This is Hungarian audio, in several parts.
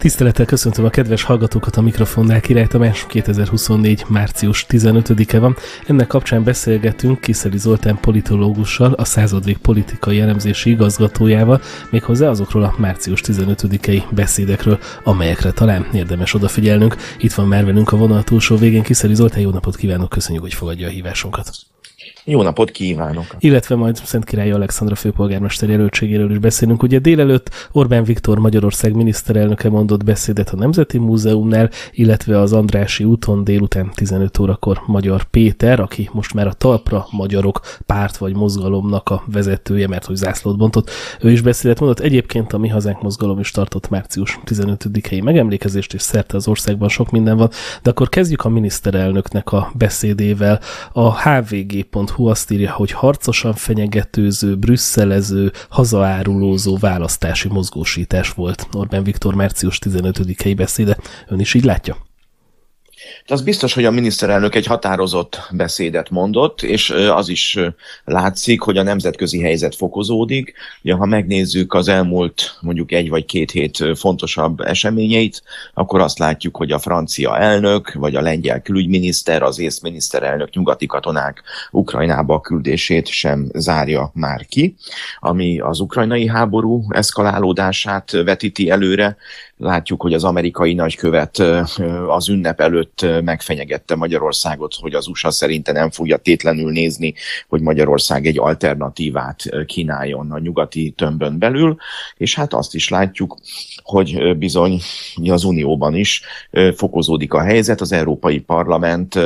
Tisztelettel köszöntöm a kedves hallgatókat a mikrofonnál, Király Tamás, 2024. március 15-e van. Ennek kapcsán beszélgetünk Kiszeli Zoltán politológussal, a századvég politikai elemzési igazgatójával, méghozzá azokról a március 15-i beszédekről, amelyekre talán érdemes odafigyelnünk. Itt van már velünk a vonal túlsó végén, Kiszeli Zoltán, jó napot kívánok, köszönjük, hogy fogadja a hívásunkat. Jó napot kívánok! Illetve majd Szent Király Alexandra főpolgármester jelöltségéről is beszélünk. Ugye délelőtt Orbán Viktor Magyarország miniszterelnöke mondott beszédet a Nemzeti Múzeumnál, illetve az Andrási úton délután 15 órakor Magyar Péter, aki most már a Talpra Magyarok párt vagy mozgalomnak a vezetője, mert hogy zászlót bontott, ő is beszédet mondott. Egyébként a Mi Hazánk mozgalom is tartott március 15-i megemlékezést, és szerte az országban sok minden van. De akkor kezdjük a miniszterelnöknek a beszédével. A hvg.hu Pont.hu azt írja, hogy harcosan fenyegetőző, brüsszelező, hazaárulózó választási mozgósítás volt Orbán Viktor március 15-i beszéde. Ön is így látja? De hát az biztos, hogy a miniszterelnök egy határozott beszédet mondott, és az is látszik, hogy a nemzetközi helyzet fokozódik. Ugye, ha megnézzük az elmúlt mondjuk egy vagy két hét fontosabb eseményeit, akkor azt látjuk, hogy a francia elnök, vagy a lengyel külügyminiszter, az észminiszterelnök nyugati katonák Ukrajnába küldését sem zárja már ki, ami az ukrajnai háború eszkalálódását vetíti előre, Látjuk, hogy az amerikai nagykövet az ünnep előtt megfenyegette Magyarországot, hogy az USA szerinte nem fogja tétlenül nézni, hogy Magyarország egy alternatívát kínáljon a nyugati tömbön belül, és hát azt is látjuk, hogy bizony az Unióban is fokozódik a helyzet. Az Európai Parlament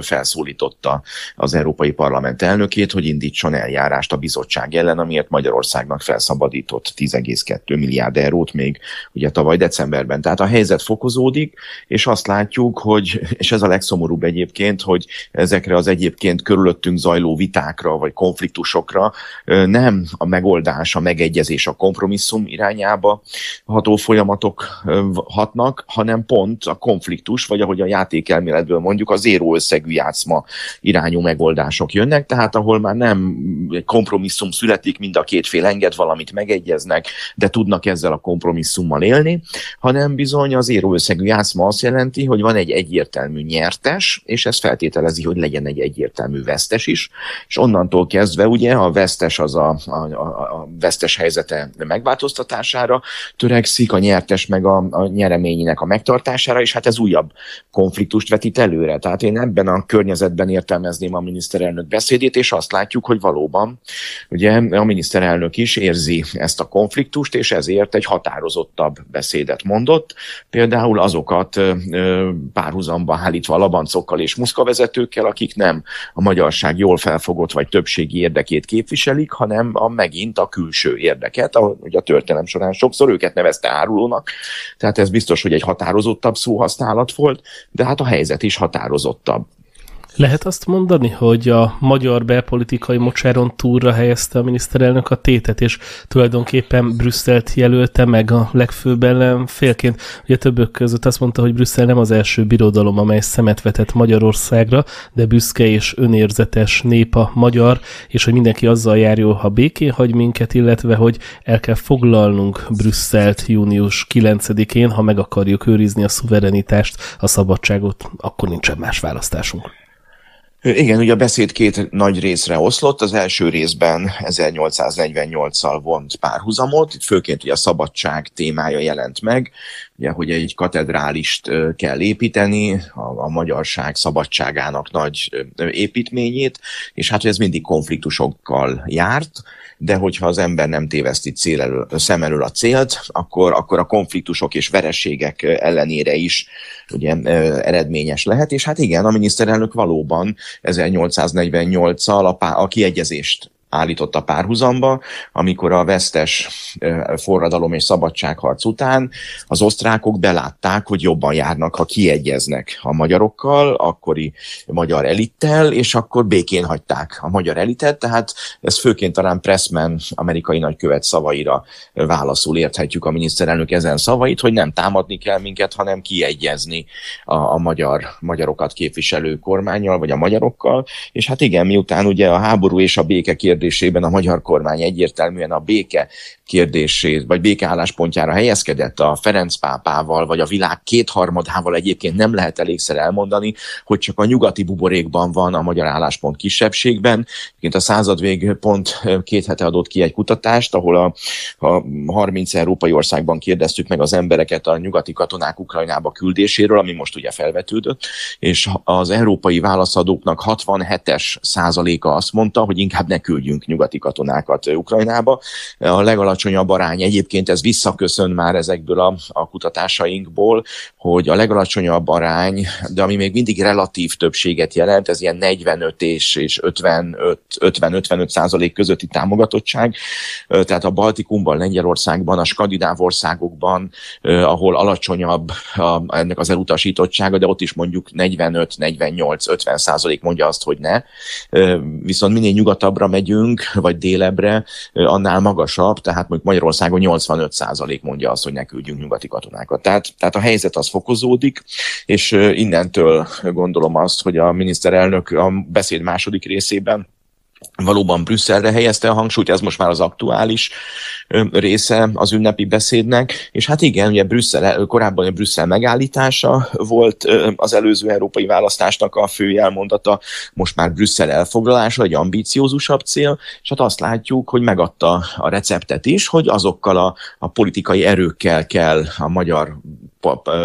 felszólította az Európai Parlament elnökét, hogy indítson eljárást a bizottság ellen, amiért Magyarországnak felszabadított 10,2 milliárd eurót még ugye tavaly december decemberben. Tehát a helyzet fokozódik, és azt látjuk, hogy, és ez a legszomorúbb egyébként, hogy ezekre az egyébként körülöttünk zajló vitákra vagy konfliktusokra nem a megoldás, a megegyezés, a kompromisszum irányába ható folyamatok hatnak, hanem pont a konfliktus, vagy ahogy a játékelméletből mondjuk, az zéró összegű játszma irányú megoldások jönnek, tehát ahol már nem kompromisszum születik, mind a két fél enged valamit, megegyeznek, de tudnak ezzel a kompromisszummal élni, hanem bizony az érőszegű játszma azt jelenti, hogy van egy egyértelmű nyertes, és ez feltételezi, hogy legyen egy egyértelmű vesztes is, és onnantól kezdve ugye a vesztes az a, a, a, a vesztes helyzete megváltoztatására törekszik, a nyertes meg a, a nyereményének a megtartására, és hát ez újabb konfliktust vetít előre. Tehát én ebben a környezetben értelmezném a miniszterelnök beszédét, és azt látjuk, hogy valóban ugye a miniszterelnök is érzi ezt a konfliktust, és ezért egy határozottabb beszédet ilyeneket mondott, például azokat párhuzamba állítva labancokkal és muszkavezetőkkel, akik nem a magyarság jól felfogott vagy többségi érdekét képviselik, hanem a megint a külső érdeket, ahogy a történelem során sokszor őket nevezte árulónak, tehát ez biztos, hogy egy határozottabb szóhasználat volt, de hát a helyzet is határozottabb. Lehet azt mondani, hogy a magyar belpolitikai mocsáron túlra helyezte a miniszterelnök a tétet, és tulajdonképpen Brüsszelt jelölte meg a legfőbb ellenfélként. Ugye többök között azt mondta, hogy Brüsszel nem az első birodalom, amely szemet vetett Magyarországra, de büszke és önérzetes nép a magyar, és hogy mindenki azzal jár jól, ha békén hagy minket, illetve hogy el kell foglalnunk Brüsszelt június 9-én, ha meg akarjuk őrizni a szuverenitást, a szabadságot, akkor nincsen más választásunk. Igen, ugye a beszéd két nagy részre oszlott. Az első részben 1848-szal vont párhuzamot, itt főként ugye a szabadság témája jelent meg, ugye, hogy egy katedrálist kell építeni, a, a magyarság szabadságának nagy építményét, és hát hogy ez mindig konfliktusokkal járt, de hogyha az ember nem téveszti cél elől, szem elől a célt, akkor, akkor a konfliktusok és vereségek ellenére is ugye, eredményes lehet, és hát igen, a miniszterelnök valóban 1848-al a, a kiegyezést állított a párhuzamba, amikor a vesztes forradalom és szabadságharc után az osztrákok belátták, hogy jobban járnak, ha kiegyeznek a magyarokkal, akkori magyar elittel, és akkor békén hagyták a magyar elitet, tehát ez főként talán Pressman amerikai nagykövet szavaira válaszul érthetjük a miniszterelnök ezen szavait, hogy nem támadni kell minket, hanem kiegyezni a, a magyar, magyarokat képviselő kormányjal, vagy a magyarokkal, és hát igen, miután ugye a háború és a béke kérdés kérdésében a magyar kormány egyértelműen a béke kérdését, vagy békeálláspontjára helyezkedett a Ferenc pápával, vagy a világ kétharmadával egyébként nem lehet elégszer elmondani, hogy csak a nyugati buborékban van a magyar álláspont kisebbségben. Egyébként a századvég pont két hete adott ki egy kutatást, ahol a, a 30 európai országban kérdeztük meg az embereket a nyugati katonák Ukrajnába küldéséről, ami most ugye felvetődött, és az európai válaszadóknak 67-es százaléka azt mondta, hogy inkább ne küldjünk nyugati katonákat Ukrajnába. A legalacsonyabb legalacsonyabb arány, egyébként ez visszaköszön már ezekből a, a kutatásainkból, hogy a legalacsonyabb arány, de ami még mindig relatív többséget jelent, ez ilyen 45 és, és 50-55 százalék közötti támogatottság, tehát a Baltikumban, Lengyelországban, a skandináv országokban, ahol alacsonyabb a, ennek az elutasítottsága, de ott is mondjuk 45-48-50 százalék mondja azt, hogy ne. Viszont minél nyugatabbra megyünk, vagy délebbre, annál magasabb, tehát mondjuk Magyarországon 85% mondja azt, hogy ne küldjünk nyugati katonákat. Tehát, tehát a helyzet az fokozódik, és innentől gondolom azt, hogy a miniszterelnök a beszéd második részében valóban Brüsszelre helyezte a hangsúlyt, ez most már az aktuális része az ünnepi beszédnek, és hát igen, ugye Brüsszel, korábban a Brüsszel megállítása volt az előző európai választásnak a fő jelmondata, most már Brüsszel elfoglalása, egy ambíciózusabb cél, és hát azt látjuk, hogy megadta a receptet is, hogy azokkal a, a politikai erőkkel kell a magyar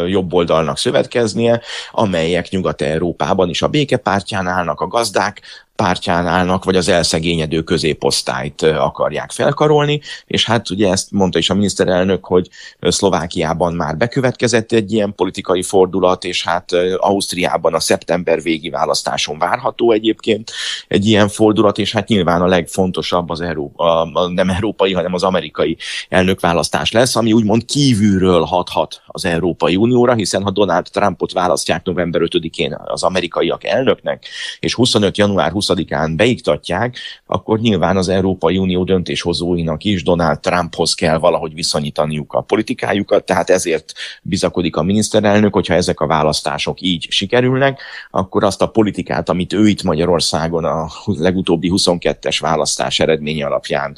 jobb oldalnak szövetkeznie, amelyek Nyugat-Európában is a békepártyán állnak, a gazdák pártján állnak, vagy az elszegényedő középosztályt akarják felkarolni, és hát ugye ezt mondta is a miniszterelnök, hogy Szlovákiában már bekövetkezett egy ilyen politikai fordulat, és hát Ausztriában a szeptember végi választáson várható egyébként egy ilyen fordulat, és hát nyilván a legfontosabb az euró, a nem európai, hanem az amerikai elnökválasztás lesz, ami úgymond kívülről hathat az Európai Unióra, hiszen ha Donald Trumpot választják november 5-én az amerikaiak elnöknek, és 25. január 20 20-án beiktatják, akkor nyilván az Európai Unió döntéshozóinak is Donald Trumphoz kell valahogy viszonyítaniuk a politikájukat, tehát ezért bizakodik a miniszterelnök, hogyha ezek a választások így sikerülnek, akkor azt a politikát, amit ő itt Magyarországon a legutóbbi 22-es választás eredménye alapján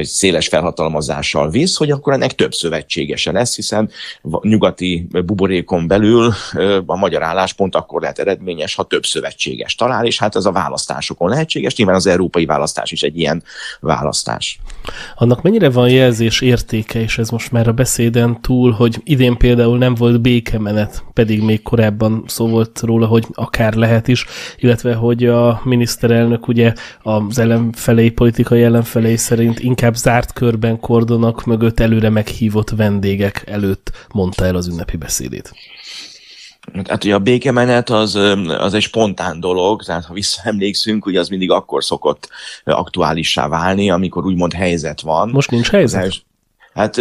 széles felhatalmazással visz, hogy akkor ennek több szövetségese lesz, hiszen nyugati buborékon belül a magyar álláspont akkor lehet eredményes, ha több szövetséges talál, és hát ez a választás választásokon lehetséges, nyilván az európai választás is egy ilyen választás. Annak mennyire van jelzés értéke, és ez most már a beszéden túl, hogy idén például nem volt békemenet, pedig még korábban szó volt róla, hogy akár lehet is, illetve hogy a miniszterelnök ugye az ellenfelei, politikai ellenfelei szerint inkább zárt körben kordonak mögött előre meghívott vendégek előtt mondta el az ünnepi beszédét. Hát ugye a békemenet az, az egy spontán dolog, tehát ha visszaemlékszünk, ugye az mindig akkor szokott aktuálissá válni, amikor úgymond helyzet van. Most nincs helyzet? Hát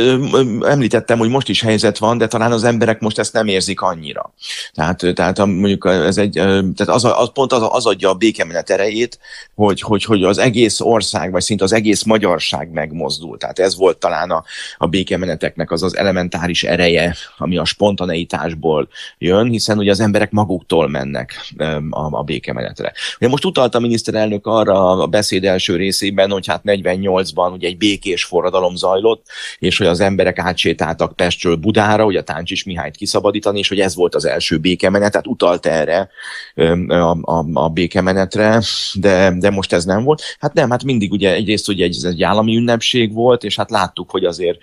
említettem, hogy most is helyzet van, de talán az emberek most ezt nem érzik annyira. Tehát, tehát mondjuk ez egy, tehát az, az pont az, az adja a békemenet erejét, hogy, hogy, hogy az egész ország, vagy szinte az egész magyarság megmozdul. Tehát ez volt talán a, a békemeneteknek az az elementáris ereje, ami a spontaneitásból jön, hiszen ugye az emberek maguktól mennek a, a békemenetre. Ugye most utalt a miniszterelnök arra a beszéd első részében, hogy hát 48-ban ugye egy békés forradalom zajlott, és hogy az emberek átsétáltak Pestről Budára, hogy a Táncsis Mihályt kiszabadítani, és hogy ez volt az első békemenet, tehát utalt erre a, a, a békemenetre, de, de most ez nem volt. Hát nem, hát mindig ugye egyrészt ugye egy, ez egy állami ünnepség volt, és hát láttuk, hogy azért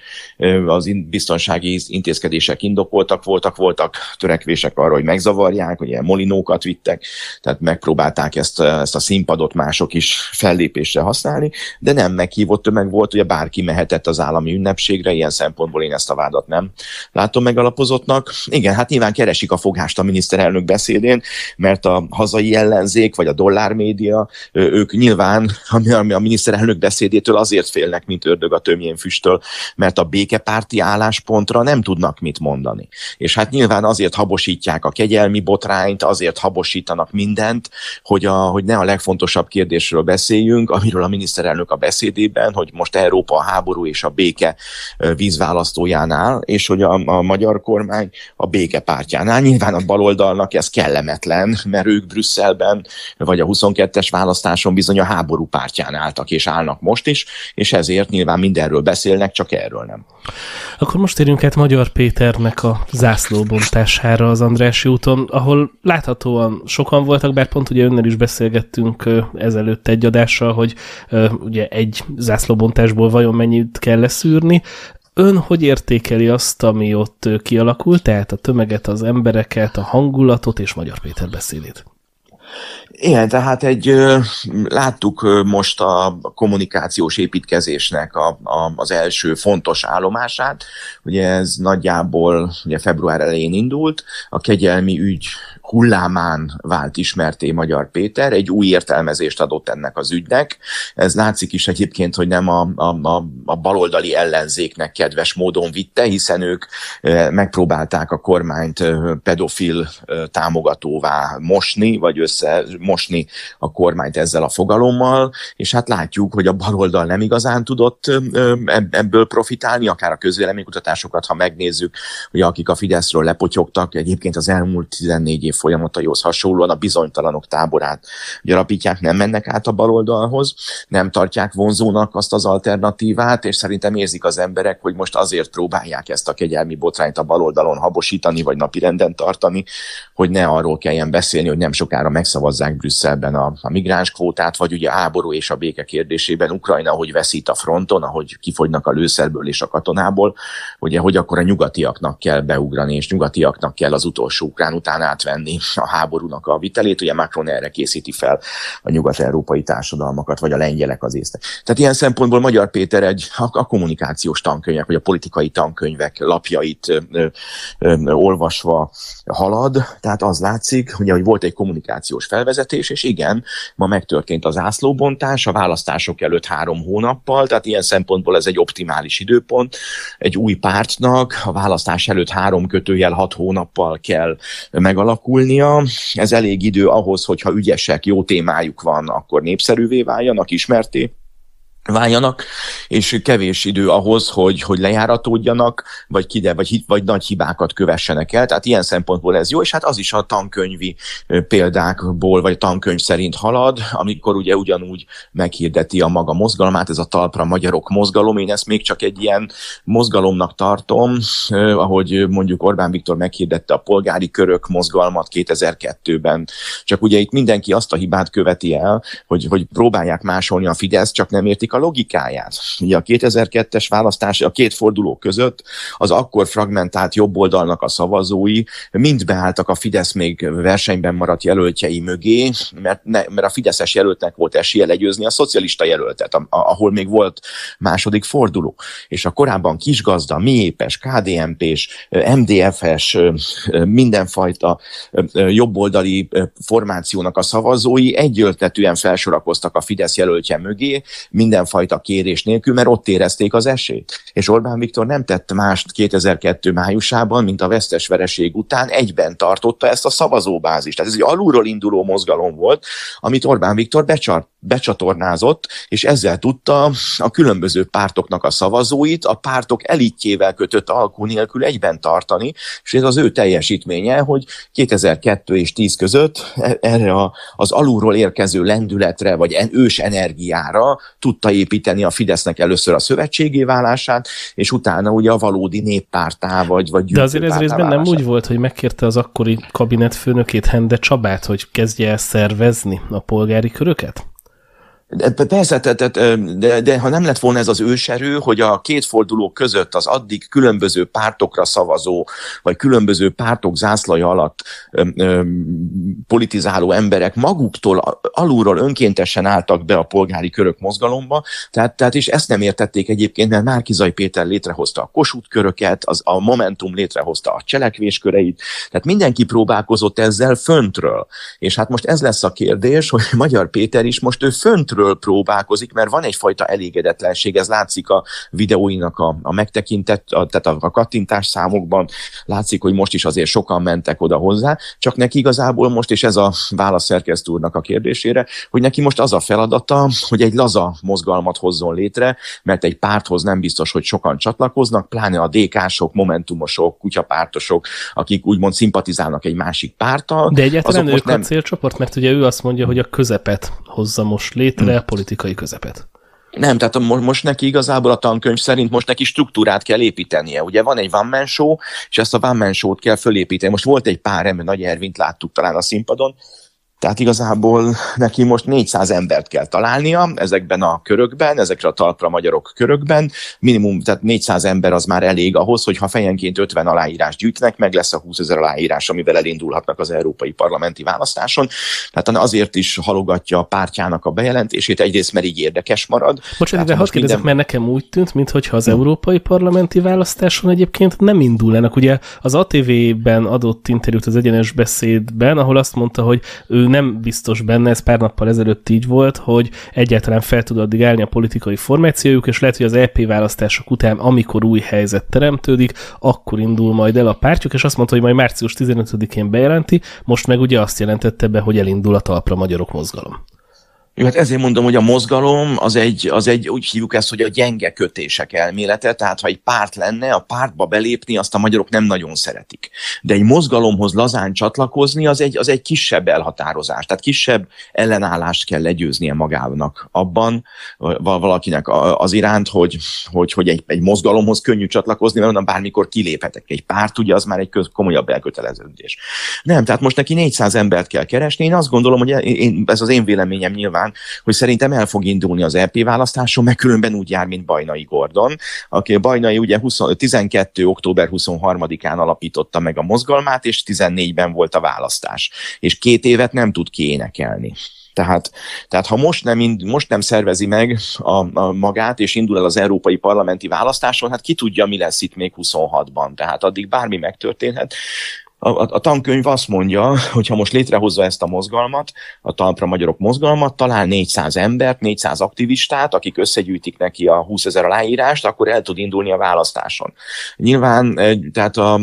az biztonsági intézkedések indokoltak voltak, voltak törekvések arra, hogy megzavarják, hogy ilyen molinókat vittek, tehát megpróbálták ezt, ezt a színpadot mások is fellépésre használni, de nem meghívott tömeg volt, ugye bárki mehetett az állami ünnepség, ügyészségre, ilyen szempontból én ezt a vádat nem látom megalapozottnak. Igen, hát nyilván keresik a fogást a miniszterelnök beszédén, mert a hazai ellenzék, vagy a dollármédia, ők nyilván ami a miniszterelnök beszédétől azért félnek, mint ördög a tömjén füstől, mert a békepárti álláspontra nem tudnak mit mondani. És hát nyilván azért habosítják a kegyelmi botrányt, azért habosítanak mindent, hogy, a, hogy ne a legfontosabb kérdésről beszéljünk, amiről a miniszterelnök a beszédében, hogy most Európa a háború és a béke vízválasztójánál, és hogy a, a magyar kormány a béke pártjánál. Nyilván a baloldalnak ez kellemetlen, mert ők Brüsszelben, vagy a 22-es választáson bizony a háború pártján álltak és állnak most is, és ezért nyilván mindenről beszélnek, csak erről nem. Akkor most érjünk át Magyar Péternek a zászlóbontására az Andrási úton, ahol láthatóan sokan voltak, bár pont ugye önnel is beszélgettünk ezelőtt egy adással, hogy ugye egy zászlóbontásból vajon mennyit kell leszűrni. Ön hogy értékeli azt, ami ott kialakult, tehát a tömeget, az embereket, a hangulatot és Magyar Péter beszédét? Igen, tehát egy, láttuk most a kommunikációs építkezésnek a, a, az első fontos állomását. Ugye ez nagyjából ugye február elején indult, a kegyelmi ügy hullámán vált ismerté Magyar Péter, egy új értelmezést adott ennek az ügynek. Ez látszik is egyébként, hogy nem a, a, a, a baloldali ellenzéknek kedves módon vitte, hiszen ők eh, megpróbálták a kormányt eh, pedofil eh, támogatóvá mosni, vagy össze mosni a kormányt ezzel a fogalommal, és hát látjuk, hogy a baloldal nem igazán tudott ebből profitálni, akár a közvéleménykutatásokat, ha megnézzük, hogy akik a Fideszről lepotyogtak, egyébként az elmúlt 14 év év folyamataihoz hasonlóan a bizonytalanok táborát. gyarapítják, a nem mennek át a baloldalhoz, nem tartják vonzónak azt az alternatívát, és szerintem érzik az emberek, hogy most azért próbálják ezt a kegyelmi botrányt a baloldalon habosítani, vagy napirenden tartani, hogy ne arról kelljen beszélni, hogy nem sokára megszavazzák Brüsszelben a, a migráns kvótát, vagy ugye háború és a béke kérdésében Ukrajna, hogy veszít a fronton, ahogy kifogynak a lőszerből és a katonából, ugye, hogy akkor a nyugatiaknak kell beugrani, és nyugatiaknak kell az utolsó ukrán után átvenni a háborúnak a vitelét, ugye Macron erre készíti fel a nyugat-európai társadalmakat, vagy a lengyelek az észre. Tehát ilyen szempontból Magyar Péter egy a, a kommunikációs tankönyvek, vagy a politikai tankönyvek lapjait ö, ö, ö, olvasva halad, tehát tehát az látszik, hogy hogy volt egy kommunikációs felvezetés, és igen, ma megtörtént az ászlóbontás a választások előtt három hónappal, tehát ilyen szempontból ez egy optimális időpont. Egy új pártnak a választás előtt három kötőjel hat hónappal kell megalakulnia. Ez elég idő ahhoz, hogyha ügyesek, jó témájuk van, akkor népszerűvé váljanak, ismerté váljanak, és kevés idő ahhoz, hogy, hogy lejáratódjanak, vagy kide, vagy, hit, vagy nagy hibákat kövessenek el. Tehát ilyen szempontból ez jó, és hát az is a tankönyvi példákból, vagy tankönyv szerint halad, amikor ugye ugyanúgy meghirdeti a maga mozgalmát, ez a talpra magyarok mozgalom, én ezt még csak egy ilyen mozgalomnak tartom, ahogy mondjuk Orbán Viktor meghirdette a polgári körök mozgalmat 2002-ben. Csak ugye itt mindenki azt a hibát követi el, hogy, hogy próbálják másolni a Fidesz, csak nem értik a logikáját. Ugye a 2002-es választás, a két forduló között az akkor fragmentált jobboldalnak a szavazói mind beálltak a Fidesz még versenyben maradt jelöltjei mögé, mert, ne, mert a Fideszes jelöltnek volt esélye legyőzni a szocialista jelöltet, a, ahol még volt második forduló. És a korábban kisgazda, miépes, KDNP-s, MDF-es, mindenfajta jobboldali formációnak a szavazói egyöltetűen felsorakoztak a Fidesz jelöltje mögé, minden mindenfajta kérés nélkül, mert ott érezték az esélyt. És Orbán Viktor nem tett mást 2002 májusában, mint a vesztes vereség után egyben tartotta ezt a szavazóbázist. Tehát ez egy alulról induló mozgalom volt, amit Orbán Viktor becsart becsatornázott, és ezzel tudta a különböző pártoknak a szavazóit a pártok elitjével kötött alkú nélkül egyben tartani, és ez az ő teljesítménye, hogy 2002 és 10 között e-, erre az alulról érkező lendületre, vagy ős energiára tudta építeni a Fidesznek először a szövetségé válását, és utána ugye a valódi néppártá, vagy, vagy De azért ez részben válását. nem úgy volt, hogy megkérte az akkori kabinetfőnökét Hende Csabát, hogy kezdje el szervezni a polgári köröket? De, persze, de, de, de, de ha nem lett volna ez az őserő, hogy a két forduló között az addig különböző pártokra szavazó, vagy különböző pártok zászlaja alatt öm, öm, politizáló emberek maguktól alulról önkéntesen álltak be a polgári körök mozgalomba, tehát, tehát és ezt nem értették egyébként, mert Márkizai Péter létrehozta a Kossuth köröket, az, a Momentum létrehozta a cselekvésköreit, tehát mindenki próbálkozott ezzel föntről. És hát most ez lesz a kérdés, hogy Magyar Péter is most ő föntről erről próbálkozik, mert van egyfajta elégedetlenség, ez látszik a videóinak a, a megtekintett, a, tehát a, a kattintás számokban, látszik, hogy most is azért sokan mentek oda hozzá, csak neki igazából most, és ez a válasz a kérdésére, hogy neki most az a feladata, hogy egy laza mozgalmat hozzon létre, mert egy párthoz nem biztos, hogy sokan csatlakoznak, pláne a DK-sok, Momentumosok, kutyapártosok, akik úgymond szimpatizálnak egy másik párttal. De egyáltalán ők nem... a célcsoport, mert ugye ő azt mondja, hogy a közepet hozza most létre, le a politikai közepet. Nem, tehát most neki igazából a tankönyv szerint most neki struktúrát kell építenie. Ugye van egy Van Man show, és ezt a Van Man show kell fölépíteni. Most volt egy pár ember, Nagy Ervint láttuk talán a színpadon, tehát igazából neki most 400 embert kell találnia ezekben a körökben, ezekre a talpra magyarok körökben. Minimum, tehát 400 ember az már elég ahhoz, hogy ha fejenként 50 aláírás gyűjtnek, meg lesz a 20 ezer aláírás, amivel elindulhatnak az európai parlamenti választáson. Tehát azért is halogatja a pártjának a bejelentését, egyrészt mert így érdekes marad. Bocsánat, de hadd kérdezek, minden... mert nekem úgy tűnt, mintha az hm. európai parlamenti választáson egyébként nem indulnának. Ugye az ATV-ben adott interjút az egyenes beszédben, ahol azt mondta, hogy ő nem biztos benne, ez pár nappal ezelőtt így volt, hogy egyáltalán fel tud addig állni a politikai formációjuk, és lehet, hogy az EP választások után, amikor új helyzet teremtődik, akkor indul majd el a pártjuk, és azt mondta, hogy majd március 15-én bejelenti, most meg ugye azt jelentette be, hogy elindul a talpra magyarok mozgalom. Jó, hát ezért mondom, hogy a mozgalom az egy, az egy, úgy hívjuk ezt, hogy a gyenge kötések elmélete, tehát ha egy párt lenne, a pártba belépni azt a magyarok nem nagyon szeretik. De egy mozgalomhoz lazán csatlakozni az egy, az egy kisebb elhatározás, tehát kisebb ellenállást kell legyőznie magának abban, valakinek az iránt, hogy, hogy, hogy egy, egy mozgalomhoz könnyű csatlakozni, mert onnan bármikor kiléphetek. Egy párt ugye az már egy komolyabb elköteleződés. Nem, tehát most neki 400 embert kell keresni, én azt gondolom, hogy én, ez az én véleményem nyilván nyilván, hogy szerintem el fog indulni az EP választáson, mert különben úgy jár, mint Bajnai Gordon, aki a Bajnai ugye 20, 12. október 23-án alapította meg a mozgalmát, és 14-ben volt a választás, és két évet nem tud kiénekelni. Tehát, tehát ha most nem, most nem szervezi meg a, a magát, és indul el az európai parlamenti választáson, hát ki tudja, mi lesz itt még 26-ban. Tehát addig bármi megtörténhet a, a, a tankönyv azt mondja, hogy ha most létrehozza ezt a mozgalmat, a talpra magyarok mozgalmat, talál 400 embert, 400 aktivistát, akik összegyűjtik neki a 20 ezer aláírást, akkor el tud indulni a választáson. Nyilván, e, tehát a,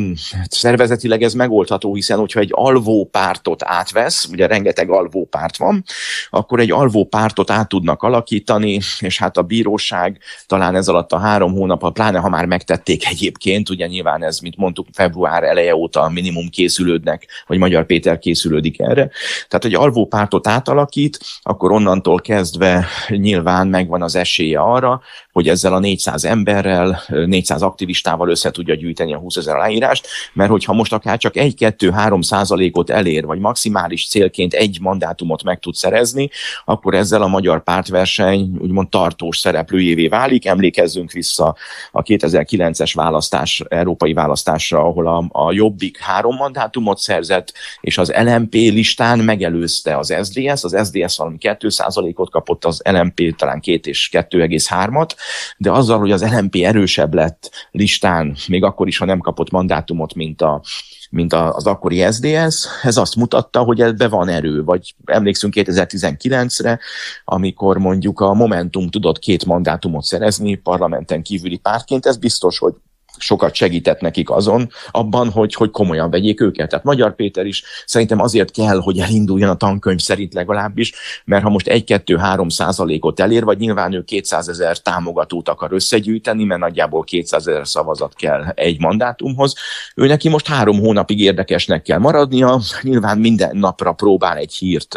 szervezetileg ez megoldható, hiszen hogyha egy alvó pártot átvesz, ugye rengeteg alvó párt van, akkor egy alvó pártot át tudnak alakítani, és hát a bíróság talán ez alatt a három hónap, pláne ha már megtették egyébként, ugye nyilván ez, mint mondtuk, február eleje óta a minimum készülődnek, vagy Magyar Péter készülődik erre. Tehát, hogy Alvó pártot átalakít, akkor onnantól kezdve nyilván megvan az esélye arra, hogy ezzel a 400 emberrel, 400 aktivistával össze tudja gyűjteni a 20 ezer aláírást, mert hogyha most akár csak 1-2-3 százalékot elér, vagy maximális célként egy mandátumot meg tud szerezni, akkor ezzel a magyar pártverseny úgymond tartós szereplőjévé válik. Emlékezzünk vissza a 2009-es választás, európai választásra, ahol a, a Jobbik három mandátumot szerzett, és az LMP listán megelőzte az SDS, az SDS valami 2 ot kapott, az LMP talán 2 és 2,3-at, de azzal, hogy az LMP erősebb lett listán, még akkor is, ha nem kapott mandátumot, mint a, mint az akkori SDS, ez azt mutatta, hogy ebbe van erő, vagy emlékszünk 2019-re, amikor mondjuk a Momentum tudott két mandátumot szerezni parlamenten kívüli pártként, ez biztos, hogy sokat segített nekik azon, abban, hogy, hogy komolyan vegyék őket. Tehát Magyar Péter is szerintem azért kell, hogy elinduljon a tankönyv szerint legalábbis, mert ha most 1-2-3 százalékot elér, vagy nyilván ő 200 ezer támogatót akar összegyűjteni, mert nagyjából 200 ezer szavazat kell egy mandátumhoz, ő neki most három hónapig érdekesnek kell maradnia, nyilván minden napra próbál egy hírt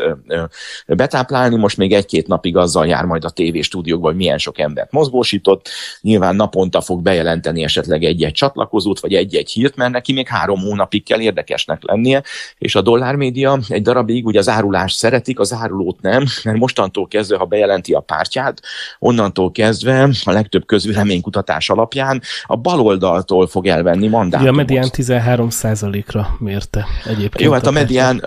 betáplálni, most még egy-két napig azzal jár majd a stúdiókban, hogy milyen sok embert mozgósított, nyilván naponta fog bejelenteni esetleg egy egy-egy csatlakozót, vagy egy-egy hírt, mert neki még három hónapig kell érdekesnek lennie, és a dollármédia egy darabig ugye az árulást szeretik, az árulót nem, mert mostantól kezdve, ha bejelenti a pártját, onnantól kezdve a legtöbb közvéleménykutatás alapján a baloldaltól fog elvenni mandátumot. Ja, a medián 13%-ra mérte egyébként. Jó, hát a medián,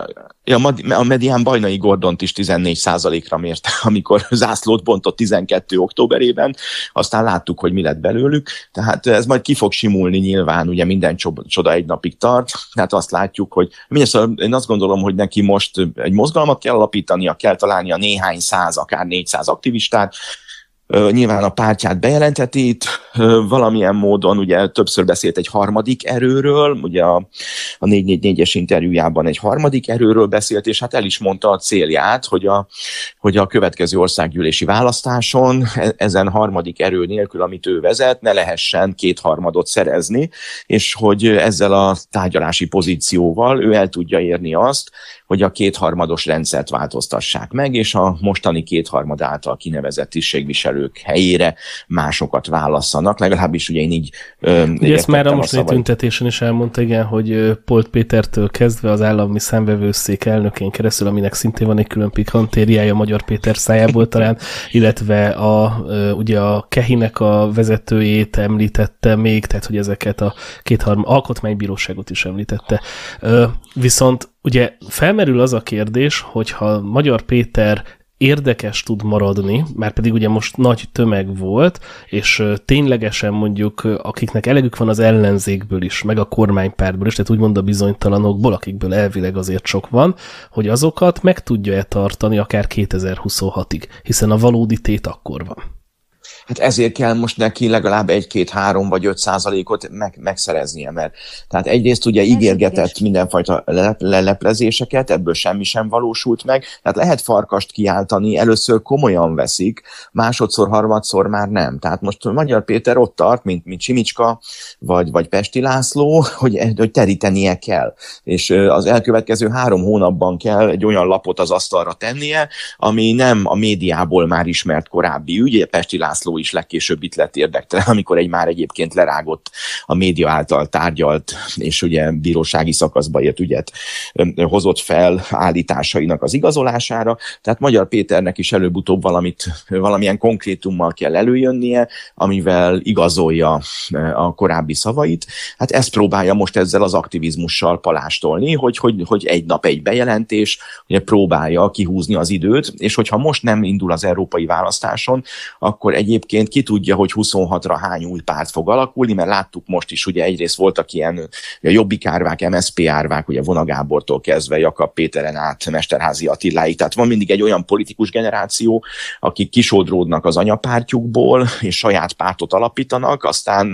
Ja, a medián Bajnai Gordont is 14%-ra mérte, amikor zászlót bontott 12 októberében, aztán láttuk, hogy mi lett belőlük, tehát ez majd ki fog simulni nyilván, ugye minden csoda egy napig tart, tehát azt látjuk, hogy mindjárt szóval én azt gondolom, hogy neki most egy mozgalmat kell alapítania, kell találnia néhány száz, akár négyszáz aktivistát, nyilván a pártját bejelenteti itt, valamilyen módon ugye többször beszélt egy harmadik erőről, ugye a, a 444-es interjújában egy harmadik erőről beszélt, és hát el is mondta a célját, hogy a, hogy a következő országgyűlési választáson e-, ezen harmadik erő nélkül, amit ő vezet, ne lehessen kétharmadot szerezni, és hogy ezzel a tárgyalási pozícióval ő el tudja érni azt, hogy a kétharmados rendszert változtassák meg, és a mostani kétharmad által kinevezett tisztségviselők helyére másokat válasszanak, legalábbis ugye én így... Ö, ugye ezt már a mostani tüntetésen is elmondta, igen, hogy Polt Pétertől kezdve az állami szemvevőszék elnökén keresztül, aminek szintén van egy külön pikantériája Magyar Péter szájából talán, illetve a, ugye a Kehinek a vezetőjét említette még, tehát hogy ezeket a kétharmad alkotmánybíróságot is említette. Viszont ugye felmerül az a kérdés, hogyha Magyar Péter érdekes tud maradni, mert pedig ugye most nagy tömeg volt, és ténylegesen mondjuk, akiknek elegük van az ellenzékből is, meg a kormánypártból is, tehát úgymond a bizonytalanokból, akikből elvileg azért sok van, hogy azokat meg tudja-e tartani akár 2026-ig, hiszen a valódi tét akkor van hát ezért kell most neki legalább 1-2-3 vagy 5 százalékot meg, megszereznie, mert tehát egyrészt ugye ígérgetett mindenfajta leleplezéseket, ebből semmi sem valósult meg, tehát lehet farkast kiáltani, először komolyan veszik, másodszor, harmadszor már nem. Tehát most Magyar Péter ott tart, mint, mint Simicska, vagy, vagy Pesti László, hogy, hogy terítenie kell. És az elkövetkező három hónapban kell egy olyan lapot az asztalra tennie, ami nem a médiából már ismert korábbi ügy, Pesti László is legkésőbb itt lett érdektelen, amikor egy már egyébként lerágott a média által tárgyalt, és ugye bírósági szakaszba ért ügyet hozott fel állításainak az igazolására. Tehát Magyar Péternek is előbb-utóbb valamit, valamilyen konkrétummal kell előjönnie, amivel igazolja a korábbi szavait. Hát ezt próbálja most ezzel az aktivizmussal palástolni, hogy, hogy, hogy egy nap egy bejelentés, ugye próbálja kihúzni az időt, és hogyha most nem indul az európai választáson, akkor egyébként egyébként ki tudja, hogy 26-ra hány új párt fog alakulni, mert láttuk most is, ugye egyrészt voltak ilyen ugye jobbik árvák, MSZP árvák, ugye Vonagábortól kezdve Jakab Péteren át Mesterházi Attiláig, tehát van mindig egy olyan politikus generáció, akik kisodródnak az anyapártjukból, és saját pártot alapítanak, aztán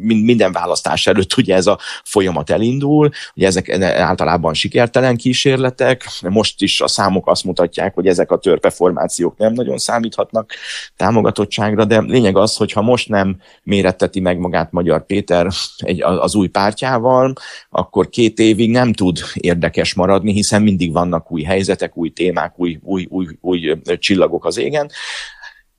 minden választás előtt ugye ez a folyamat elindul, ugye ezek e-, általában sikertelen kísérletek, most is a számok azt mutatják, hogy ezek a törpeformációk nem nagyon számíthatnak támogatottságra, de lényeg az, hogy ha most nem méretteti meg magát Magyar Péter egy, az új pártjával, akkor két évig nem tud érdekes maradni, hiszen mindig vannak új helyzetek, új témák, új, új, új, új csillagok az égen.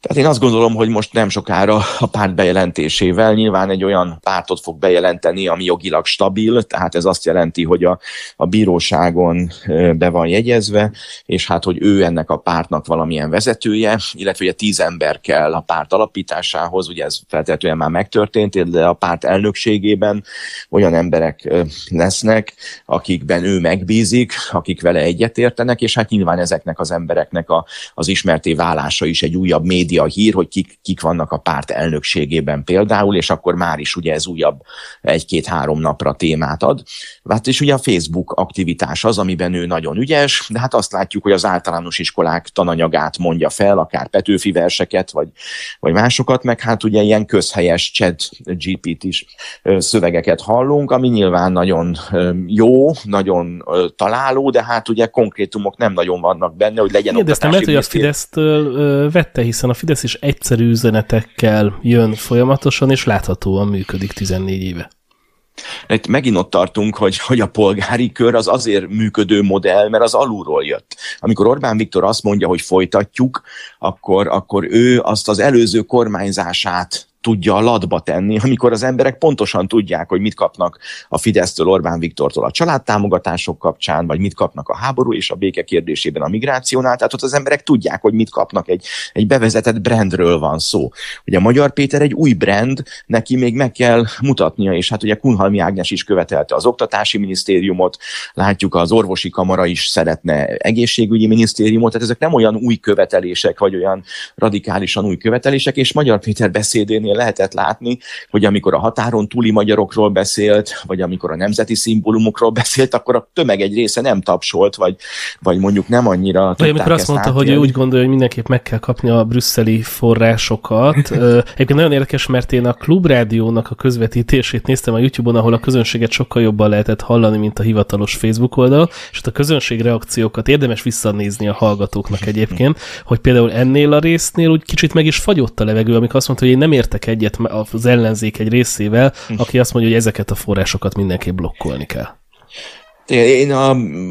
Tehát én azt gondolom, hogy most nem sokára a párt bejelentésével nyilván egy olyan pártot fog bejelenteni, ami jogilag stabil, tehát ez azt jelenti, hogy a, a bíróságon be van jegyezve, és hát, hogy ő ennek a pártnak valamilyen vezetője, illetve ugye tíz ember kell a párt alapításához, ugye ez feltétlenül már megtörtént, de a párt elnökségében olyan emberek lesznek, akikben ő megbízik, akik vele egyetértenek, és hát nyilván ezeknek az embereknek a, az ismerté válása is egy újabb média média hír, hogy kik, kik vannak a párt elnökségében például, és akkor már is ugye ez újabb egy-két-három napra témát ad. Hát és ugye a Facebook aktivitás az, amiben ő nagyon ügyes, de hát azt látjuk, hogy az általános iskolák tananyagát mondja fel, akár Petőfi verseket, vagy, vagy másokat, meg hát ugye ilyen közhelyes chat gpt is szövegeket hallunk, ami nyilván nagyon jó, nagyon találó, de hát ugye konkrétumok nem nagyon vannak benne, hogy legyen Igen, de nem lehet, hogy a Fidesztől vette, hiszen a Fidesz, és egyszerű üzenetekkel jön folyamatosan, és láthatóan működik 14 éve. Itt megint ott tartunk, hogy, hogy a polgári kör az azért működő modell, mert az alulról jött. Amikor Orbán Viktor azt mondja, hogy folytatjuk, akkor, akkor ő azt az előző kormányzását tudja a latba tenni, amikor az emberek pontosan tudják, hogy mit kapnak a Fidesztől, Orbán Viktortól a családtámogatások kapcsán, vagy mit kapnak a háború és a béke kérdésében a migrációnál. Tehát ott az emberek tudják, hogy mit kapnak. Egy, egy bevezetett brandről van szó. Ugye a Magyar Péter egy új brand, neki még meg kell mutatnia, és hát ugye Kunhalmi Ágnes is követelte az oktatási minisztériumot, látjuk az orvosi kamara is szeretne egészségügyi minisztériumot, tehát ezek nem olyan új követelések, vagy olyan radikálisan új követelések, és Magyar Péter beszédén filmeknél lehetett látni, hogy amikor a határon túli magyarokról beszélt, vagy amikor a nemzeti szimbólumokról beszélt, akkor a tömeg egy része nem tapsolt, vagy, vagy mondjuk nem annyira Vagy amikor azt mondta, átélni. hogy ő úgy gondolja, hogy mindenképp meg kell kapni a brüsszeli forrásokat. Egyébként nagyon érdekes, mert én a klubrádiónak a közvetítését néztem a YouTube-on, ahol a közönséget sokkal jobban lehetett hallani, mint a hivatalos Facebook oldal, és a közönség reakciókat érdemes visszanézni a hallgatóknak egyébként, hogy például ennél a résznél úgy kicsit meg is fagyott a levegő, amikor azt mondta, hogy én nem értek értek egyet az ellenzék egy részével, hm. aki azt mondja, hogy ezeket a forrásokat mindenképp blokkolni kell. Én a,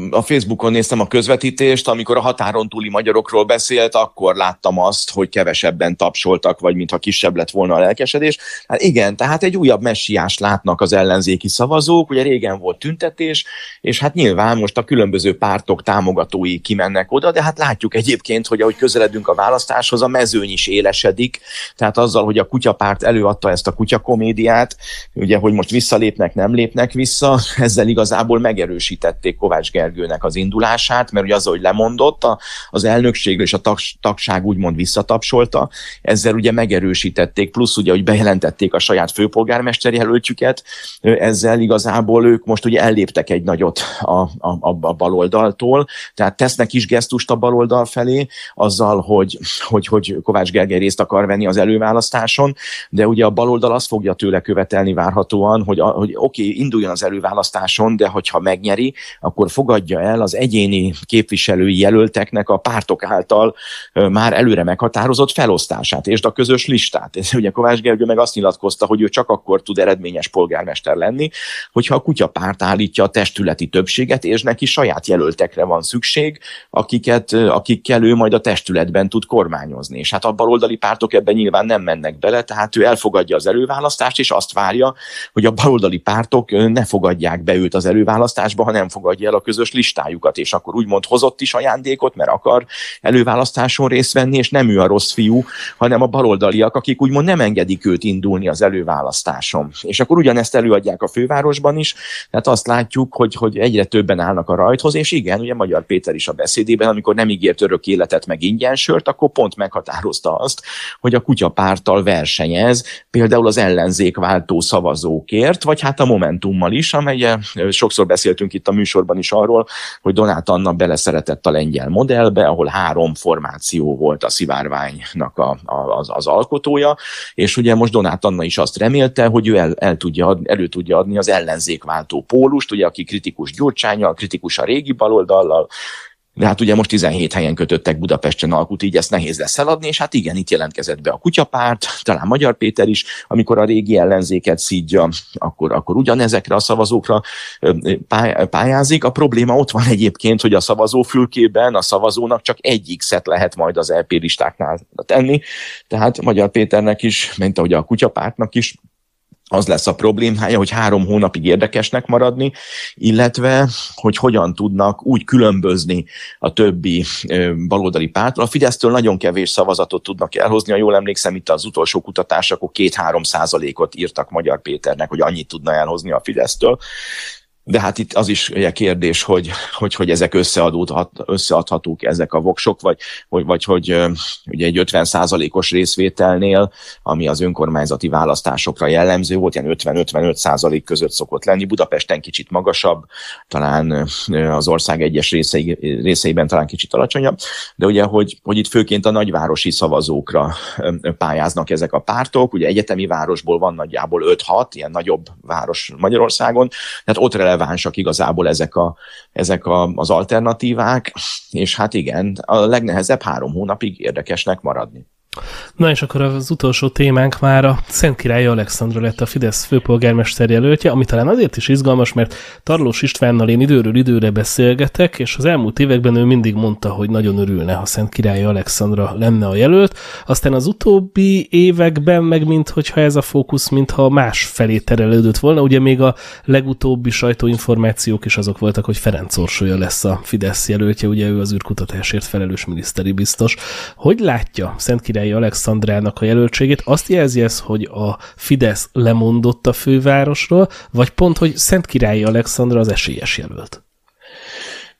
a Facebookon néztem a közvetítést, amikor a határon túli magyarokról beszélt, akkor láttam azt, hogy kevesebben tapsoltak, vagy mintha kisebb lett volna a lelkesedés. Hát igen, tehát egy újabb messiás látnak az ellenzéki szavazók, ugye régen volt tüntetés, és hát nyilván most a különböző pártok támogatói kimennek oda, de hát látjuk egyébként, hogy ahogy közeledünk a választáshoz, a mezőny is élesedik, tehát azzal, hogy a kutyapárt előadta ezt a kutyakomédiát, ugye, hogy most visszalépnek, nem lépnek vissza, ezzel igazából megerősítik megerősítették Kovács Gergőnek az indulását, mert ugye az, hogy lemondott, a, az elnökségről és a tags, tagság úgymond visszatapsolta, ezzel ugye megerősítették, plusz ugye, hogy bejelentették a saját főpolgármester jelöltjüket, ezzel igazából ők most ugye elléptek egy nagyot a, a, a, a baloldaltól, tehát tesznek is gesztust a baloldal felé, azzal, hogy, hogy, hogy Kovács Gergely részt akar venni az előválasztáson, de ugye a baloldal azt fogja tőle követelni várhatóan, hogy, hogy oké, okay, induljon az előválasztáson, de hogyha megnyer ismeri, akkor fogadja el az egyéni képviselői jelölteknek a pártok által már előre meghatározott felosztását és a közös listát. Ez ugye Kovács Gergő meg azt nyilatkozta, hogy ő csak akkor tud eredményes polgármester lenni, hogyha a párt állítja a testületi többséget, és neki saját jelöltekre van szükség, akiket, akikkel ő majd a testületben tud kormányozni. És hát a baloldali pártok ebben nyilván nem mennek bele, tehát ő elfogadja az előválasztást, és azt várja, hogy a baloldali pártok ne fogadják be őt az előválasztásba, ha nem fogadja el a közös listájukat, és akkor úgymond hozott is ajándékot, mert akar előválasztáson részt venni, és nem ő a rossz fiú, hanem a baloldaliak, akik úgymond nem engedik őt indulni az előválasztáson. És akkor ugyanezt előadják a fővárosban is, tehát azt látjuk, hogy, hogy egyre többen állnak a rajthoz, és igen, ugye Magyar Péter is a beszédében, amikor nem ígért örök életet meg ingyen sört, akkor pont meghatározta azt, hogy a kutyapárttal versenyez, például az ellenzék váltó szavazókért, vagy hát a Momentummal is, amely sokszor beszéltünk beszéltünk itt a műsorban is arról, hogy Donát Anna beleszeretett a lengyel modellbe, ahol három formáció volt a szivárványnak a, a, az, az alkotója, és ugye most Donát Anna is azt remélte, hogy ő el, el tudja adni, elő tudja adni az ellenzékváltó pólust, ugye aki kritikus Gyurcsányjal, kritikus a régi baloldallal, de hát ugye most 17 helyen kötöttek Budapesten alkut, így ezt nehéz lesz eladni, és hát igen, itt jelentkezett be a kutyapárt, talán Magyar Péter is, amikor a régi ellenzéket szídja, akkor, akkor ugyanezekre a szavazókra pályázik. A probléma ott van egyébként, hogy a szavazófülkében a szavazónak csak egy X-et lehet majd az LP listáknál tenni, tehát Magyar Péternek is, mint ahogy a kutyapártnak is, az lesz a problémája, hogy három hónapig érdekesnek maradni, illetve hogy hogyan tudnak úgy különbözni a többi baloldali pártól. A Fidesztől nagyon kevés szavazatot tudnak elhozni, ha jól emlékszem, itt az utolsó kutatás, akkor két-három százalékot írtak Magyar Péternek, hogy annyit tudna elhozni a Fidesztől de hát itt az is ugye kérdés, hogy, hogy, hogy ezek összeadódhat, összeadhatók ezek a voksok, vagy, vagy, vagy hogy ugye egy 50%-os részvételnél, ami az önkormányzati választásokra jellemző volt, ilyen 50-55% között szokott lenni. Budapesten kicsit magasabb, talán az ország egyes részei, részeiben talán kicsit alacsonyabb, de ugye, hogy, hogy itt főként a nagyvárosi szavazókra pályáznak ezek a pártok, ugye egyetemi városból van nagyjából 5-6, ilyen nagyobb város Magyarországon, tehát ott releváns relevánsak igazából ezek, a, ezek a, az alternatívák, és hát igen, a legnehezebb három hónapig érdekesnek maradni. Na és akkor az utolsó témánk már a Szent Király Alexandra lett a Fidesz főpolgármester jelöltje, ami talán azért is izgalmas, mert Tarlós Istvánnal én időről időre beszélgetek, és az elmúlt években ő mindig mondta, hogy nagyon örülne, ha Szent Király Alexandra lenne a jelölt, aztán az utóbbi években meg mintha ez a fókusz mintha más felé terelődött volna, ugye még a legutóbbi sajtóinformációk is azok voltak, hogy Ferenc Orsolya lesz a Fidesz jelöltje, ugye ő az űrkutatásért felelős miniszteri biztos. Hogy látja Szent Király Király Alexandrának a jelöltségét, azt jelzi ez, hogy a Fidesz lemondott a fővárosról, vagy pont, hogy Szent Királyi Alexandra az esélyes jelölt?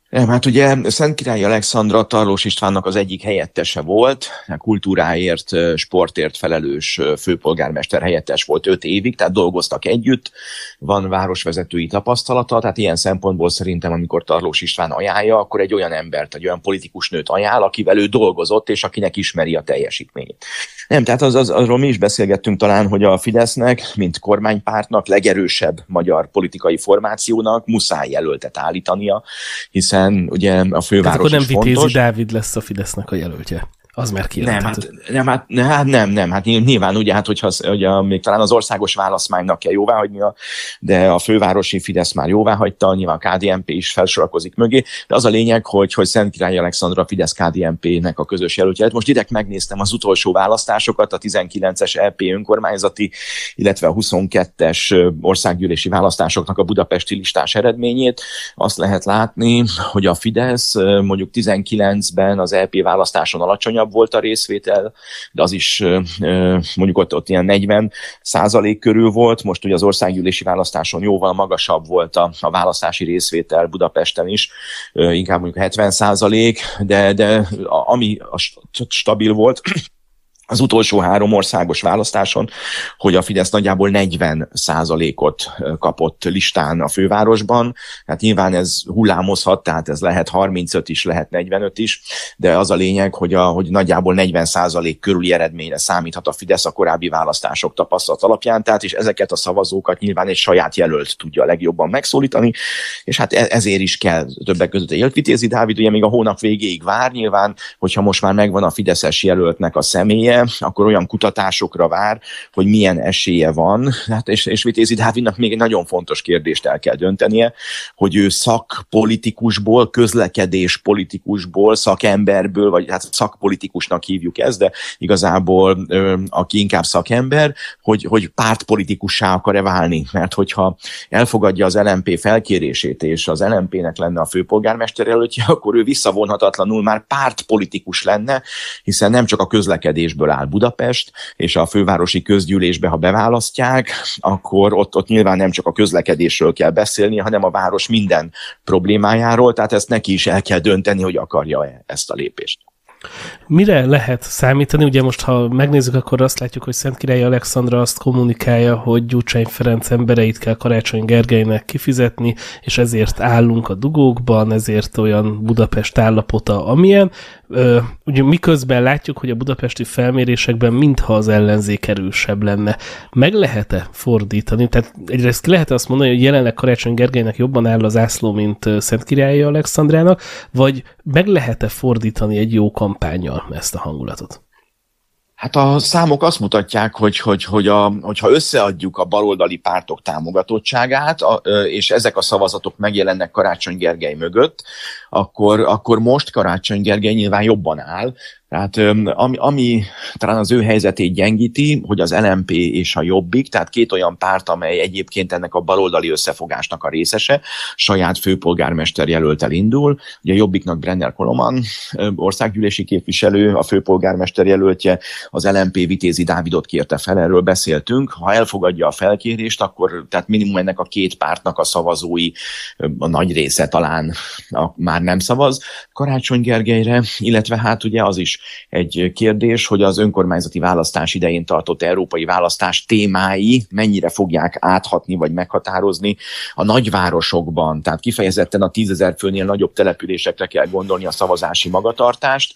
Nem, hát ugye Szent Király Alexandra Tarlós Istvánnak az egyik helyettese volt, kultúráért, sportért felelős főpolgármester helyettes volt öt évig, tehát dolgoztak együtt, van városvezetői tapasztalata, tehát ilyen szempontból szerintem, amikor Tarlós István ajánlja, akkor egy olyan embert, egy olyan politikus nőt ajánl, akivel ő dolgozott, és akinek ismeri a teljesítményét. Nem, tehát az, az, arról mi is beszélgettünk talán, hogy a Fidesznek, mint kormánypártnak, legerősebb magyar politikai formációnak muszáj jelöltet állítania, hiszen ugye a főváros Tehát akkor nem Vitézi fontos. Dávid lesz a Fidesznek a jelöltje. Az már kijelenthető. Nem, hát, nem, hát, nem, hát nem, nem, hát nyilván ugye, hát hogyha ugye, még talán az országos válaszmánynak kell jóváhagynia, de a fővárosi Fidesz már jóváhagyta, nyilván a KDNP is felsorakozik mögé, de az a lényeg, hogy, hogy Szent Király Alexandra fidesz kdmp nek a közös jelöltje lett. Most direkt megnéztem az utolsó választásokat, a 19-es EP önkormányzati, illetve a 22-es országgyűlési választásoknak a budapesti listás eredményét. Azt lehet látni, hogy a Fidesz mondjuk 19-ben az EP választáson alacsonyabb magasabb volt a részvétel, de az is mondjuk ott, ott ilyen 40 százalék körül volt, most ugye az országgyűlési választáson jóval magasabb volt a, a választási részvétel Budapesten is, inkább mondjuk 70 százalék, de, de ami stabil volt, az utolsó három országos választáson, hogy a Fidesz nagyjából 40 százalékot kapott listán a fővárosban. Hát nyilván ez hullámozhat, tehát ez lehet 35 is, lehet 45 is, de az a lényeg, hogy, a, hogy nagyjából 40 százalék körüli eredményre számíthat a Fidesz a korábbi választások tapasztalat alapján, tehát és ezeket a szavazókat nyilván egy saját jelölt tudja a legjobban megszólítani, és hát e, ezért is kell többek között a vitézi Dávid, ugye még a hónap végéig vár nyilván, hogyha most már megvan a Fideszes jelöltnek a személye, akkor olyan kutatásokra vár, hogy milyen esélye van. Hát és, és Vitézi Dávinnak még egy nagyon fontos kérdést el kell döntenie, hogy ő szakpolitikusból, közlekedés politikusból, szakemberből, vagy hát szakpolitikusnak hívjuk ezt, de igazából ö, aki inkább szakember, hogy, hogy pártpolitikussá akar-e válni. Mert hogyha elfogadja az LMP felkérését, és az LMP-nek lenne a főpolgármester előtt, akkor ő visszavonhatatlanul már pártpolitikus lenne, hiszen nem csak a közlekedésből akkor áll Budapest, és a fővárosi közgyűlésbe, ha beválasztják, akkor ott, ott nyilván nem csak a közlekedésről kell beszélni, hanem a város minden problémájáról, tehát ezt neki is el kell dönteni, hogy akarja-e ezt a lépést. Mire lehet számítani? Ugye most, ha megnézzük, akkor azt látjuk, hogy Szent Király Alexandra azt kommunikálja, hogy Gyurcsány Ferenc embereit kell Karácsony Gergelynek kifizetni, és ezért állunk a dugókban, ezért olyan Budapest állapota, amilyen ugye miközben látjuk, hogy a budapesti felmérésekben mintha az ellenzék erősebb lenne. Meg lehet-e fordítani? Tehát egyrészt lehet azt mondani, hogy jelenleg Karácsony Gergelynek jobban áll az ászló, mint Szent Királyi Alexandrának, vagy meg lehet-e fordítani egy jó kampányjal ezt a hangulatot? Hát a számok azt mutatják, hogy, hogy, hogy a, hogyha összeadjuk a baloldali pártok támogatottságát, a, és ezek a szavazatok megjelennek Karácsony Gergely mögött, akkor, akkor most Karácsony Gergely nyilván jobban áll, tehát ami, ami talán az ő helyzetét gyengíti, hogy az LMP és a Jobbik, tehát két olyan párt, amely egyébként ennek a baloldali összefogásnak a részese, saját főpolgármester jelöltel indul. Ugye a Jobbiknak Brenner Koloman országgyűlési képviselő, a főpolgármester jelöltje, az LMP Vitézi Dávidot kérte fel, erről beszéltünk. Ha elfogadja a felkérést, akkor tehát minimum ennek a két pártnak a szavazói a nagy része talán a, már nem szavaz Karácsony Gergelyre, illetve hát ugye az is egy kérdés, hogy az önkormányzati választás idején tartott európai választás témái mennyire fogják áthatni vagy meghatározni a nagyvárosokban. Tehát kifejezetten a tízezer főnél nagyobb településekre kell gondolni a szavazási magatartást.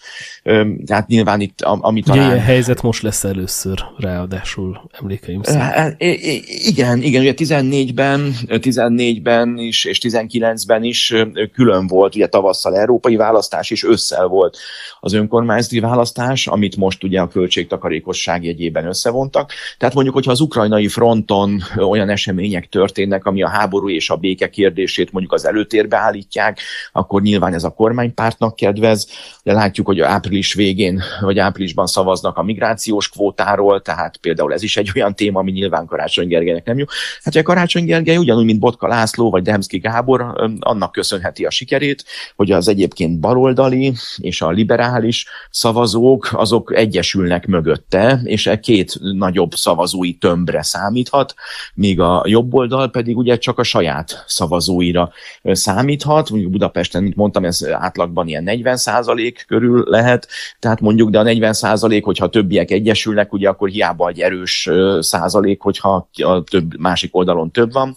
Tehát nyilván itt, amit talán... ilyen helyzet most lesz először ráadásul emlékeim szerint. Hát, igen, igen, ugye 14-ben, 14-ben is, és 19-ben is külön volt, ugye tavasszal európai választás, és összel volt az önkormányzati miniszteri választás, amit most ugye a költségtakarékosság jegyében összevontak. Tehát mondjuk, hogyha az ukrajnai fronton olyan események történnek, ami a háború és a béke kérdését mondjuk az előtérbe állítják, akkor nyilván ez a kormánypártnak kedvez, de látjuk, hogy április végén vagy áprilisban szavaznak a migrációs kvótáról, tehát például ez is egy olyan téma, ami nyilván Karácsony Gergelynek nem jó. Hát a Karácsony Gergely ugyanúgy, mint Botka László vagy Demszki Gábor, annak köszönheti a sikerét, hogy az egyébként baloldali és a liberális szavazók azok egyesülnek mögötte, és e két nagyobb szavazói tömbre számíthat, míg a jobb oldal pedig ugye csak a saját szavazóira számíthat, mondjuk Budapesten, mint mondtam, ez átlagban ilyen 40 százalék körül lehet, tehát mondjuk, de a 40 százalék, hogyha többiek egyesülnek, ugye akkor hiába egy erős százalék, hogyha a több, másik oldalon több van,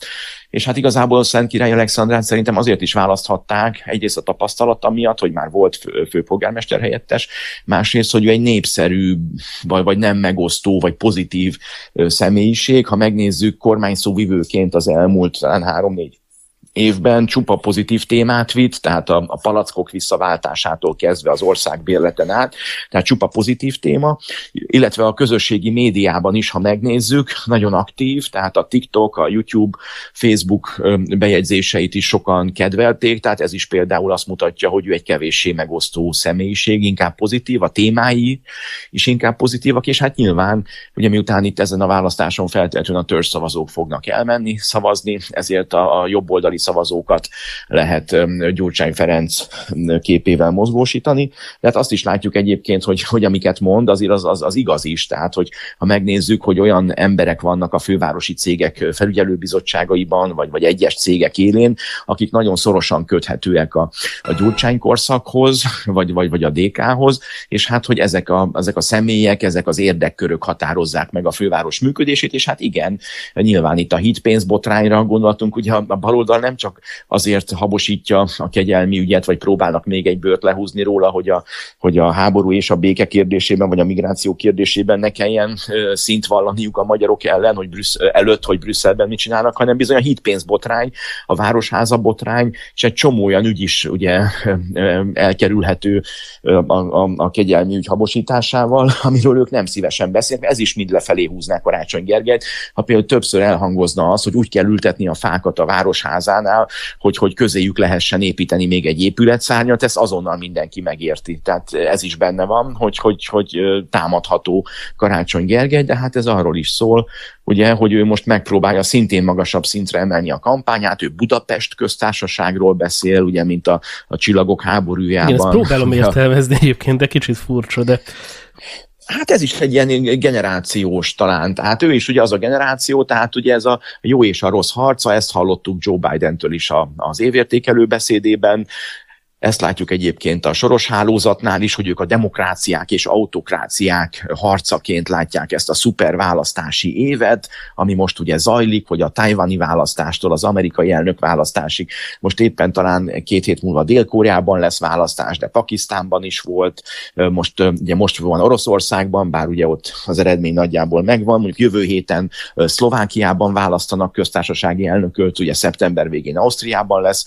és hát igazából Szent Király Alexandrát szerintem azért is választhatták, egyrészt a tapasztalata miatt, hogy már volt fő, főpolgármester helyettes, másrészt, hogy ő egy népszerű, vagy, vagy nem megosztó, vagy pozitív személyiség. Ha megnézzük kormányszóvivőként az elmúlt talán három-négy évben csupa pozitív témát vitt, tehát a, a palackok visszaváltásától kezdve az ország bérleten át, tehát csupa pozitív téma, illetve a közösségi médiában is, ha megnézzük, nagyon aktív, tehát a TikTok, a YouTube, Facebook bejegyzéseit is sokan kedvelték, tehát ez is például azt mutatja, hogy ő egy kevéssé megosztó személyiség, inkább pozitív, a témái is inkább pozitívak, és hát nyilván, ugye miután itt ezen a választáson feltétlenül a törzszavazók fognak elmenni, szavazni, ezért a, a jobboldali szavazókat lehet Gyurcsány Ferenc képével mozgósítani. De hát azt is látjuk egyébként, hogy, hogy amiket mond, azért az, az, az igaz is. Tehát, hogy ha megnézzük, hogy olyan emberek vannak a fővárosi cégek felügyelőbizottságaiban, vagy, vagy egyes cégek élén, akik nagyon szorosan köthetőek a, a Gyurcsány korszakhoz, vagy, vagy, vagy a DK-hoz, és hát, hogy ezek a, ezek a személyek, ezek az érdekkörök határozzák meg a főváros működését, és hát igen, nyilván itt a hitpénzbotrányra gondoltunk, ugye a baloldal nem csak azért habosítja a kegyelmi ügyet, vagy próbálnak még egy bőrt lehúzni róla, hogy a, hogy a háború és a béke kérdésében, vagy a migráció kérdésében ne kelljen szint vallaniuk a magyarok ellen, hogy Brüssz, előtt, hogy Brüsszelben mit csinálnak, hanem bizony a hitpénzbotrány, a városháza botrány, és egy csomó olyan ügy is ugye elkerülhető a, a, a kegyelmi ügy habosításával, amiről ők nem szívesen beszélnek. Ez is mind lefelé húzná Karácsony Gergelyt. Ha például többször elhangozna az, hogy úgy kell ültetni a fákat a városházán, Málnánál, hogy, hogy közéjük lehessen építeni még egy épületszárnyat, ezt azonnal mindenki megérti. Tehát ez is benne van, hogy, hogy, hogy támadható Karácsony Gergely, de hát ez arról is szól, ugye, hogy ő most megpróbálja szintén magasabb szintre emelni a kampányát, ő Budapest köztársaságról beszél, ugye, mint a, a csillagok háborújában. Én ezt próbálom értelmezni egyébként, de kicsit furcsa, de Hát ez is egy ilyen generációs talán. Tehát ő is ugye az a generáció, tehát ugye ez a jó és a rossz harca, ezt hallottuk Joe Biden-től is a, az évértékelő beszédében, ezt látjuk egyébként a soros hálózatnál is, hogy ők a demokráciák és autokráciák harcaként látják ezt a szuper választási évet, ami most ugye zajlik, hogy a tajvani választástól az amerikai elnök választásig. Most éppen talán két hét múlva Dél-Koreában lesz választás, de Pakisztánban is volt, most ugye most van Oroszországban, bár ugye ott az eredmény nagyjából megvan, mondjuk jövő héten Szlovákiában választanak köztársasági elnököt, ugye szeptember végén Ausztriában lesz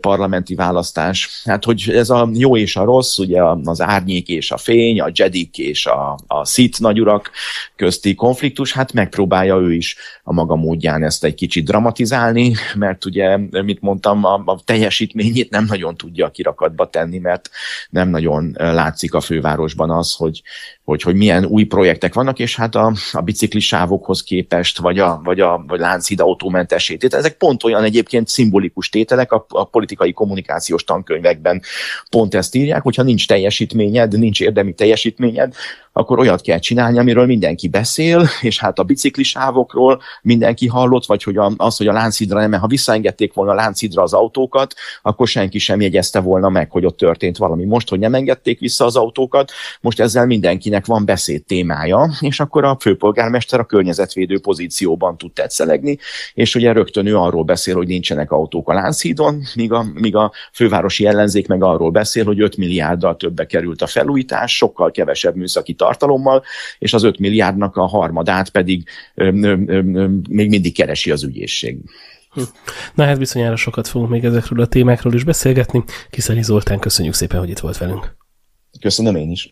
parlamenti választás, hát hogy ez a jó és a rossz, ugye az árnyék és a fény, a Jedik és a, a Sith nagyurak közti konfliktus, hát megpróbálja ő is a maga módján ezt egy kicsit dramatizálni, mert ugye, mit mondtam, a, a teljesítményét nem nagyon tudja a kirakatba tenni, mert nem nagyon látszik a fővárosban az, hogy, hogy, hogy milyen új projektek vannak, és hát a, a biciklisávokhoz képest, vagy a, vagy a vagy Lánchíd autómentesét. Ezek pont olyan egyébként szimbolikus tételek a, a politikai kommunikációs tankönyve években pont ezt írják, hogyha nincs teljesítményed, nincs érdemi teljesítményed, akkor olyat kell csinálni, amiről mindenki beszél, és hát a biciklisávokról mindenki hallott, vagy hogy a, az, hogy a Láncidra nem, ha visszaengedték volna a Láncidra az autókat, akkor senki sem jegyezte volna meg, hogy ott történt valami. Most, hogy nem engedték vissza az autókat, most ezzel mindenkinek van beszéd témája, és akkor a főpolgármester a környezetvédő pozícióban tud tetszelegni, és ugye rögtön ő arról beszél, hogy nincsenek autók a láncidon, míg a, míg a fővárosi ellenzék meg arról beszél, hogy 5 milliárddal többe került a felújítás, sokkal kevesebb műszaki tartalommal, és az 5 milliárdnak a harmadát pedig ö, ö, ö, még mindig keresi az ügyészség. Hm. Na hát bizonyára sokat fogunk még ezekről a témákról is beszélgetni. Kiszeri Zoltán, köszönjük szépen, hogy itt volt velünk. Köszönöm én is.